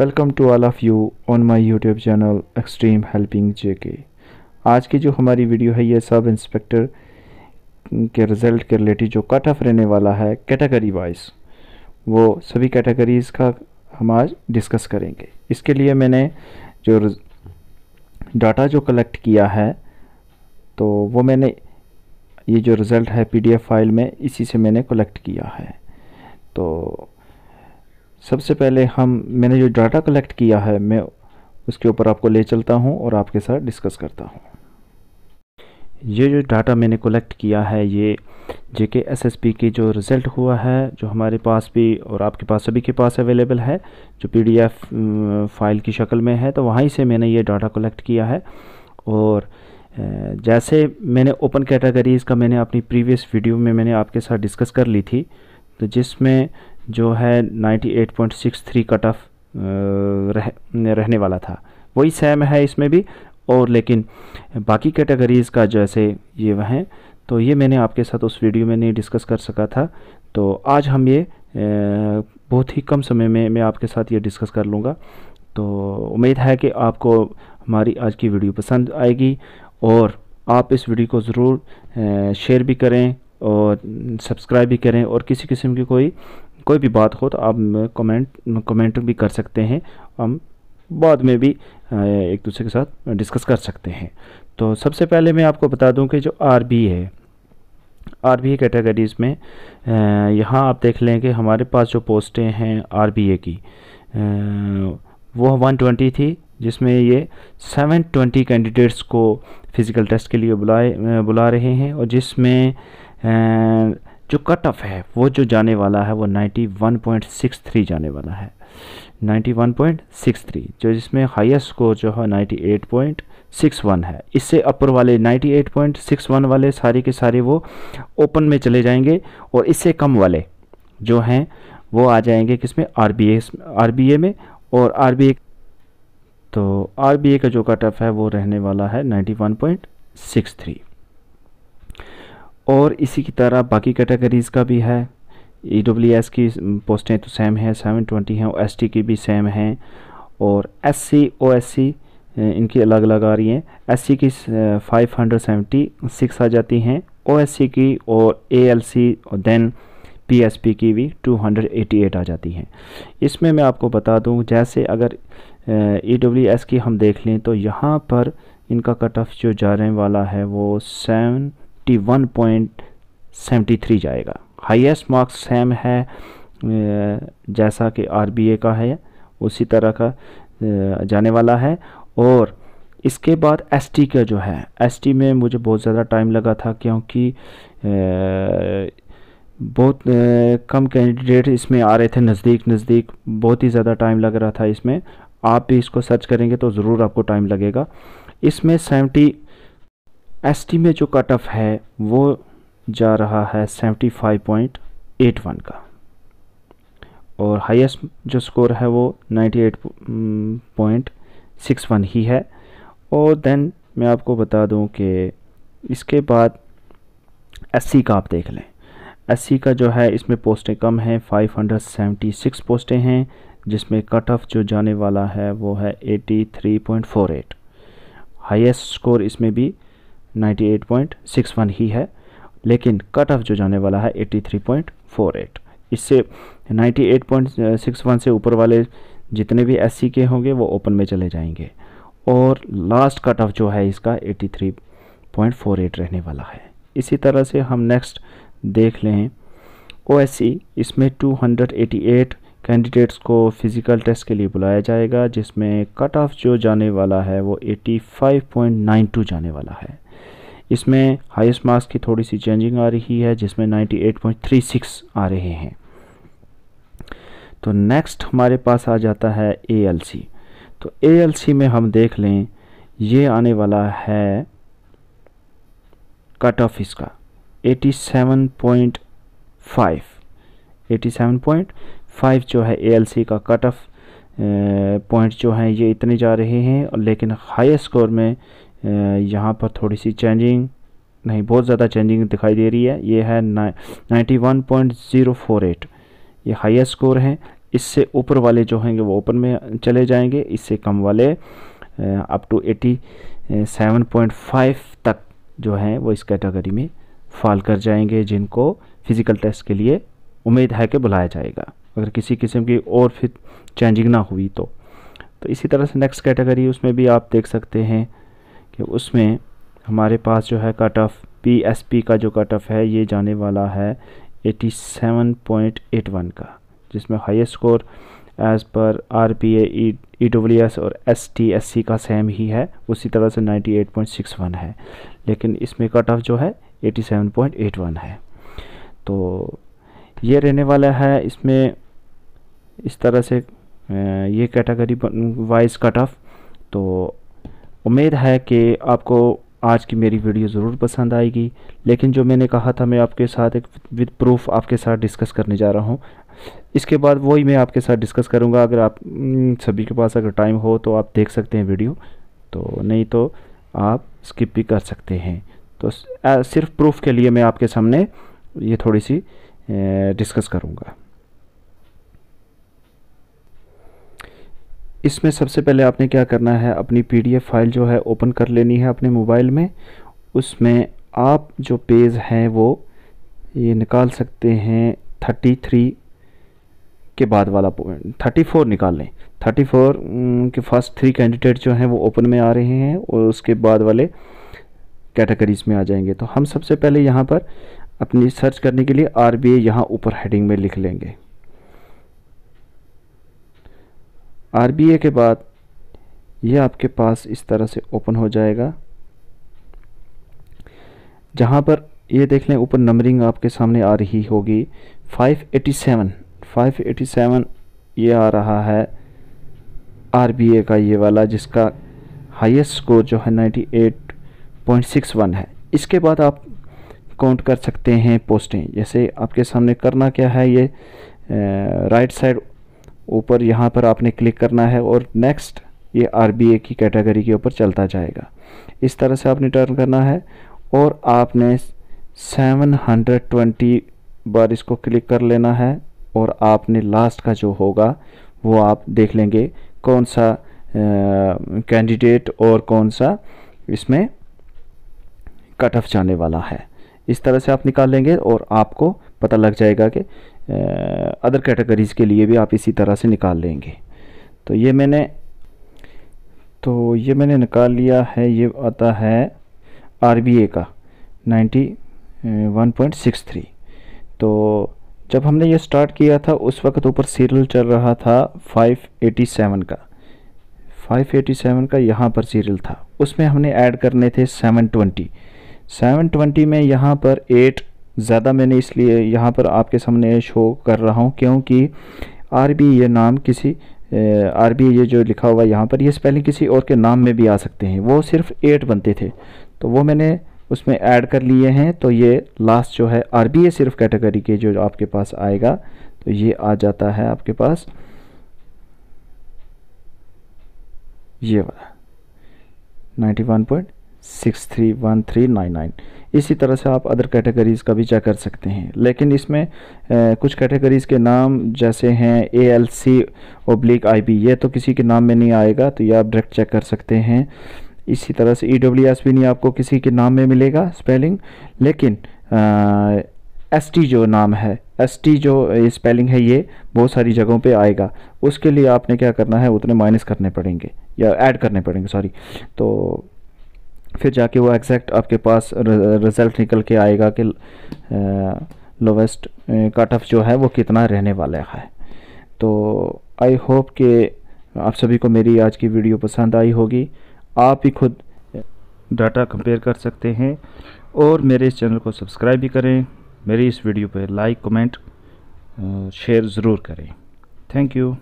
welcome to all of you on my YouTube channel extreme helping JK आज की जो हमारी वीडियो है ये सब इंस्पेक्टर के रिज़ल्ट के रिलेटेड जो कट ऑफ रहने वाला है कैटेगरी वाइज वो सभी कैटेगरीज़ का हम आज डिस्कस करेंगे इसके लिए मैंने जो डाटा जो कलेक्ट किया है तो वो मैंने ये जो रिज़ल्ट है पी फाइल में इसी से मैंने कलेक्ट किया है तो सबसे पहले हम मैंने जो डाटा कलेक्ट किया है मैं उसके ऊपर आपको ले चलता हूँ और आपके साथ डिस्कस करता हूँ ये जो डाटा मैंने कलेक्ट किया है ये जे के एस एस पी की जो रिज़ल्ट हुआ है जो हमारे पास भी और आपके पास सभी के पास अवेलेबल है जो पी डी एफ फाइल की शक्ल में है तो वहीं से मैंने ये डाटा कलेक्ट किया है और जैसे मैंने ओपन कैटेगरीज़ का मैंने अपनी प्रीवियस वीडियो में मैंने आपके साथ डिस्कस कर ली थी तो जिसमें जो है 98.63 कट ऑफ रह, रहने वाला था वही सेम है इसमें भी और लेकिन बाकी कैटेगरीज़ का जैसे ये वह हैं तो ये मैंने आपके साथ उस वीडियो में नहीं डिस्कस कर सका था तो आज हम ये बहुत ही कम समय में मैं आपके साथ ये डिस्कस कर लूँगा तो उम्मीद है कि आपको हमारी आज की वीडियो पसंद आएगी और आप इस वीडियो को ज़रूर शेयर भी करें और सब्सक्राइब भी करें और किसी किस्म की कोई कोई भी बात हो तो आप कमेंट कमेंट भी कर सकते हैं हम बाद में भी एक दूसरे के साथ डिस्कस कर सकते हैं तो सबसे पहले मैं आपको बता दूं कि जो आर बी है आर बी कैटेगरीज़ में यहाँ आप देख लें कि हमारे पास जो पोस्टें हैं आर बी ए की वो 120 थी जिसमें ये 720 कैंडिडेट्स को फ़िज़िकल टेस्ट के लिए बुलाए बुला रहे हैं और जिसमें जो कट ऑफ है वो जो जाने वाला है वो 91.63 जाने वाला है 91.63 जो जिसमें हाईएस्ट स्कोर जो है 98.61 है इससे अपर वाले 98.61 वाले सारे के सारे वो ओपन में चले जाएंगे और इससे कम वाले जो हैं वो आ जाएंगे किसमें आर बी में और आर तो आर का जो कट ऑफ है वो रहने वाला है नाइन्टी थ्री और इसी की तरह बाकी कैटेगरीज़ का भी है ई डब्ल्यू एस की पोस्टें तो सेम हैं सेवन ट्वेंटी हैं एस टी की भी सेम हैं और S C O S C इनकी अलग अलग आ रही हैं एस सी की फाइव हंड्रेड सेवेंटी सिक्स आ जाती हैं ओ एस सी की और ए एल सी और देन पी एस पी की भी टू हंड्रेड एटी एट आ जाती हैं इसमें मैं आपको बता दूँ जैसे अगर ई डब्ल्यू एस की हम देख लें तो यहाँ पर इनका कट ऑफ जो जाने वाला है वो सेवन 51.73 जाएगा हाईएस्ट मार्क्स सेम है जैसा कि आरबीए का है उसी तरह का जाने वाला है और इसके बाद एसटी का जो है एसटी में मुझे बहुत ज़्यादा टाइम लगा था क्योंकि बहुत कम कैंडिडेट इसमें आ रहे थे नज़दीक नज़दीक बहुत ही ज़्यादा टाइम लग रहा था इसमें आप भी इसको सर्च करेंगे तो ज़रूर आपको टाइम लगेगा इसमें सेवेंटी टी में जो कट ऑफ है वो जा रहा है 75.81 का और हाईएस्ट जो स्कोर है वो 98.61 ही है और देन मैं आपको बता दूं कि इसके बाद एस का आप देख लें एस का जो है इसमें पोस्टें कम हैं 576 पोस्टें हैं जिसमें कट ऑफ जो जाने वाला है वो है 83.48 हाईएस्ट स्कोर इसमें भी 98.61 ही है लेकिन कट ऑफ जो जाने वाला है 83.48 इससे 98.61 से ऊपर वाले जितने भी एस के होंगे वो ओपन में चले जाएंगे और लास्ट कट ऑफ जो है इसका 83.48 रहने वाला है इसी तरह से हम नेक्स्ट देख लें ओ इसमें 288 कैंडिडेट्स को फिज़िकल टेस्ट के लिए बुलाया जाएगा जिसमें कट ऑफ जो जाने वाला है वो 85.92 जाने वाला है इसमें हाईएस्ट मार्क्स की थोड़ी सी चेंजिंग आ रही है जिसमें 98.36 आ रहे हैं तो नेक्स्ट हमारे पास आ जाता है ए तो ए में हम देख लें ये आने वाला है कट ऑफ इसका 87.5 87.5 जो है ए का कट ऑफ पॉइंट जो है ये इतने जा रहे हैं लेकिन हाई स्कोर में यहाँ पर थोड़ी सी चेंजिंग नहीं बहुत ज़्यादा चेंजिंग दिखाई दे रही है ये है ninety one point zero four eight ये हाइस्ट स्कोर है इससे ऊपर वाले जो होंगे वो ओपन में चले जाएंगे इससे कम वाले up to eighty seven point five तक जो हैं वो इस कैटेगरी में फॉल कर जाएंगे जिनको फिज़िकल टेस्ट के लिए उम्मीद है कि बुलाया जाएगा अगर किसी किस्म की और फिर चेंजिंग ना हुई तो तो इसी तरह से नेक्स्ट कैटेगरी उसमें भी आप देख सकते हैं कि उसमें हमारे पास जो है cut off P S P का जो कट ऑफ है ये जाने वाला है 87.81 का जिसमें हाइस्ट स्कोर एज़ पर R P A E W S और एस टी एस सी का सेम ही है उसी तरह से 98.61 है लेकिन इसमें कट ऑफ जो है 87.81 है तो ये रहने वाला है इसमें इस तरह से ये कैटेगरी वाइज कट ऑफ तो उम्मीद है कि आपको आज की मेरी वीडियो ज़रूर पसंद आएगी लेकिन जो मैंने कहा था मैं आपके साथ एक विद प्रूफ आपके साथ डिस्कस करने जा रहा हूँ इसके बाद वही मैं आपके साथ डिस्कस करूँगा अगर आप सभी के पास अगर टाइम हो तो आप देख सकते हैं वीडियो तो नहीं तो आप स्किप भी कर सकते हैं तो सिर्फ प्रूफ के लिए मैं आपके सामने ये थोड़ी सी डिस्कस करूँगा इसमें सबसे पहले आपने क्या करना है अपनी पी फाइल जो है ओपन कर लेनी है अपने मोबाइल में उसमें आप जो पेज हैं वो ये निकाल सकते हैं थर्टी थ्री के बाद वाला पॉइंट थर्टी फोर निकाल लें थर्टी फोर के फर्स्ट थ्री कैंडिडेट जो हैं वो ओपन में आ रहे हैं और उसके बाद वाले कैटेगरीज़ में आ जाएंगे तो हम सबसे पहले यहाँ पर अपनी सर्च करने के लिए आर बी यहाँ ऊपर हेडिंग में लिख लेंगे आर के बाद यह आपके पास इस तरह से ओपन हो जाएगा जहाँ पर ये देख लें ऊपर नंबरिंग आपके सामने आ रही होगी 587 587 ये आ रहा है आर का ये वाला जिसका हाईएस्ट स्कोर जो है 98.61 है इसके बाद आप काउंट कर सकते हैं पोस्टें जैसे आपके सामने करना क्या है ये राइट साइड ऊपर यहाँ पर आपने क्लिक करना है और नेक्स्ट ये आर की कैटेगरी के ऊपर चलता जाएगा इस तरह से आपने टर्न करना है और आपने 720 बार इसको क्लिक कर लेना है और आपने लास्ट का जो होगा वो आप देख लेंगे कौन सा कैंडिडेट और कौन सा इसमें कट ऑफ जाने वाला है इस तरह से आप निकालेंगे और आपको पता लग जाएगा कि अदर कैटेगरीज़ के लिए भी आप इसी तरह से निकाल लेंगे तो ये मैंने तो ये मैंने निकाल लिया है ये आता है आर का 91.63 तो जब हमने ये स्टार्ट किया था उस वक्त ऊपर सीरियल चल रहा था 587 का 587 का यहाँ पर सीरियल था उसमें हमने ऐड करने थे 720 सेवन ट्वेंटी में यहाँ पर एट ज़्यादा मैंने इसलिए यहाँ पर आपके सामने शो कर रहा हूँ क्योंकि आर बी ये नाम किसी आर बी ये जो लिखा हुआ है यहाँ पर ये स्पेलिंग किसी और के नाम में भी आ सकते हैं वो सिर्फ एट बनते थे तो वो मैंने उसमें ऐड कर लिए हैं तो ये लास्ट जो है आर बी ए सिर्फ कैटेगरी के जो आपके पास आएगा तो ये आ जाता है आपके पास ये वाला ninety one point six three one three nine nine इसी तरह से आप अदर कैटेगरीज़ का भी चेक कर सकते हैं लेकिन इसमें ए, कुछ कैटेगरीज़ के नाम जैसे हैं A L C oblique I B ये तो किसी के नाम में नहीं आएगा तो ये आप डायरेक्ट चेक कर सकते हैं इसी तरह से ई डब्ल्यू एस भी नहीं आपको किसी के नाम में मिलेगा स्पेलिंग लेकिन एस टी जो नाम है एस टी जो स्पेलिंग है ये बहुत सारी जगहों पे आएगा उसके लिए आपने क्या करना है उतने माइनस करने पड़ेंगे या ऐड करने पड़ेंगे सॉरी तो फिर जाके वो एग्जैक्ट आपके पास रिज़ल्ट निकल के आएगा कि लोवेस्ट कट ऑफ जो है वो कितना रहने वाला है तो आई होप कि आप सभी को मेरी आज की वीडियो पसंद आई होगी आप ही खुद डाटा कंपेयर कर सकते हैं और मेरे इस चैनल को सब्सक्राइब भी करें मेरी इस वीडियो पर लाइक कमेंट शेयर ज़रूर करें थैंक यू